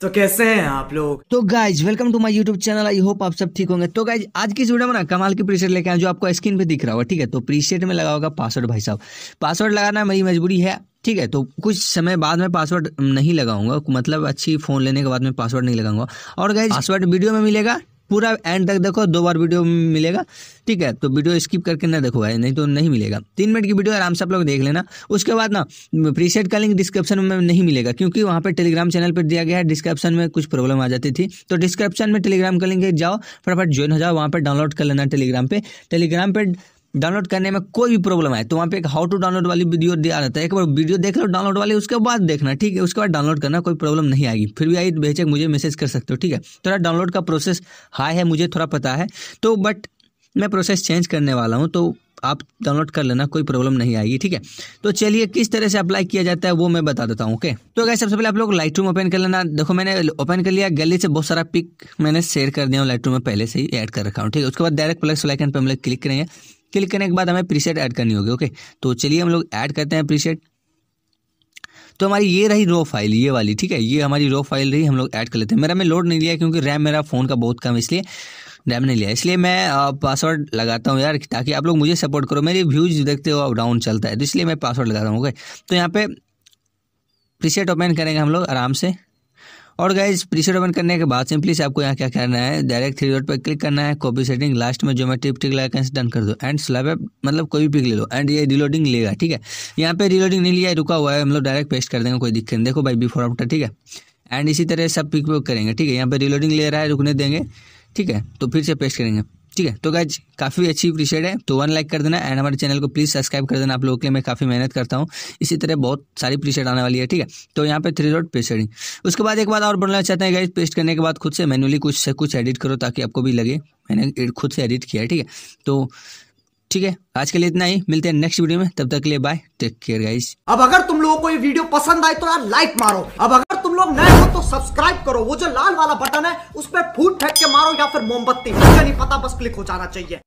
तो कैसे हैं आप लोग तो guys welcome to my YouTube channel I hope आप सब ठीक होंगे तो गाइज आज की इस वीडियो में ना कमाल की प्रीसेट लेके आए जो आपको स्क्रीन पे दिख रहा होगा ठीक है तो प्रीसेट में लगा होगा पासवर्ड भाई साहब पासवर्ड लगाना मेरी मजबूरी है ठीक है तो कुछ समय बाद में पासवर्ड नहीं लगाऊंगा मतलब अच्छी फ़ोन लेने के बाद में पासवर्ड नहीं लगाऊंगा और गाइज पासवर्ड वीडियो में मिलेगा पूरा एंड तक देखो दो बार वीडियो मिलेगा ठीक है तो वीडियो स्किप करके ना देखो भाई नहीं तो नहीं मिलेगा तीन मिनट की वीडियो आराम से आप लोग देख लेना उसके बाद ना प्रीसेट का लिंक डिस्क्रिप्शन में नहीं मिलेगा क्योंकि वहाँ पर टेलीग्राम चैनल पर दिया गया है डिस्क्रिप्शन में कुछ प्रॉब्लम आ जाती थी तो डिस्क्रिप्शन में टेलीग्राम का लिंक जाओ फटाफट ज्वाइन हो जाओ वहाँ पर डाउनलोड कर लेना टेलीग्राम पर टेलीग्राम पर डाउनलोड करने में कोई भी प्रॉब्लम आए तो वहाँ पे एक हाउ टू डाउनलोड वाली वीडियो दिया रहता है एक बार वीडियो देख लो डाउनलोड वाली उसके बाद देखना ठीक है उसके बाद डाउनलोड करना कोई प्रॉब्लम नहीं आएगी फिर भी आई बेचक मुझे मैसेज कर सकते हो ठीक है थोड़ा डाउनलोड का प्रोसेस हाई है मुझे थोड़ा पता है तो बट मैं प्रोसेस चेंज करने वाला हूँ तो आप डाउनलोड कर लेना कोई प्रॉब्लम नहीं आएगी ठीक है तो चलिए किस तरह से अप्लाई किया जाता है वो मैं बता देता हूँ ओके तो अगर सबसे पहले आप लोग लाइट रूम ओपन कर लेना देखो मैंने ओपन कर लिया गैलरी से बहुत सारा पिक मैंने शेयर कर दिया हूँ लाइट रूम में पहले से ही ऐड कर रखा हूँ ठीक है उसके बाद डायरेक्ट प्लस लाइकन पर हम लोग क्लिक करेंगे क्लिक करने के बाद हमें प्रीसेट ऐड करनी होगी ओके तो चलिए हम लोग ऐड करते हैं प्रीसेट तो हमारी ये रही रो फाइल ये वाली ठीक है ये हमारी रो फाइल रही हम लोग ऐड कर लेते हैं मेरा मैं लोड नहीं लिया क्योंकि रैम मेरा फ़ोन का बहुत कम इसलिए रैम नहीं लिया इसलिए मैं पासवर्ड लगाता हूँ यार ताकि आप लोग मुझे सपोर्ट करो मेरी व्यूज़ देखते हो डाउन चलता है तो इसलिए मैं पासवर्ड लगा रहा हूँ ओके तो यहाँ पर प्रीसेट ओपन करेंगे हम लोग आराम से और गाइज प्रीशेड ओपन करने के बाद सिंपली से आपको यहाँ क्या करना है डायरेक्ट थ्री डॉट पर क्लिक करना है कॉपी सेटिंग लास्ट में जो मैं टिप टिक लगा डन कर दो एंड स्लैब मतलब कोई भी पिक ले लो एंड ये रिलोडिंग लेगा ठीक है यहाँ पे रिलोडिंग नहीं लिया रुका हुआ है हम लोग डायरेक्ट पेस्ट कर देंगे कोई दिक्कत नहीं देखो भाई बिफोर आफ्टर ठीक है एंड इसी तरह सब पिक करेंगे ठीक है यहाँ पर रिलोडिंग ले रहा है रुकने देंगे ठीक है तो फिर से पेस्ट करेंगे ठीक है तो गाइज काफ़ी अच्छी अप्रिशिएट है तो वन लाइक कर देना एंड हमारे चैनल को प्लीज़ सब्सक्राइब कर देना आप लोगों के लिए मैं काफ़ी मेहनत करता हूँ इसी तरह बहुत सारी प्रीशेड आने वाली है ठीक है तो यहाँ पे थ्री डॉट पेस्टिंग उसके बाद एक बात और बोलना चाहते हैं गाइज पेस्ट करने के बाद खुद से मैनुअली कुछ से कुछ एडिट करो ताकि आपको भी लगे मैंने खुद से एडिट किया है ठीक है तो ठीक है आज के लिए इतना ही मिलते हैं नेक्स्ट वीडियो में तब तक के लिए बाय टेक केयर गाइज अब अगर तुम लोगों को ये वीडियो पसंद आए तो यार लाइक मारो अब अगर तुम लोग नए तो सब्सक्राइब करो वो जो लाल वाला बटन है उस पर फूट फेंक के मारो या फिर मोमबत्ती मुझे नहीं पता बस क्लिक हो जाना चाहिए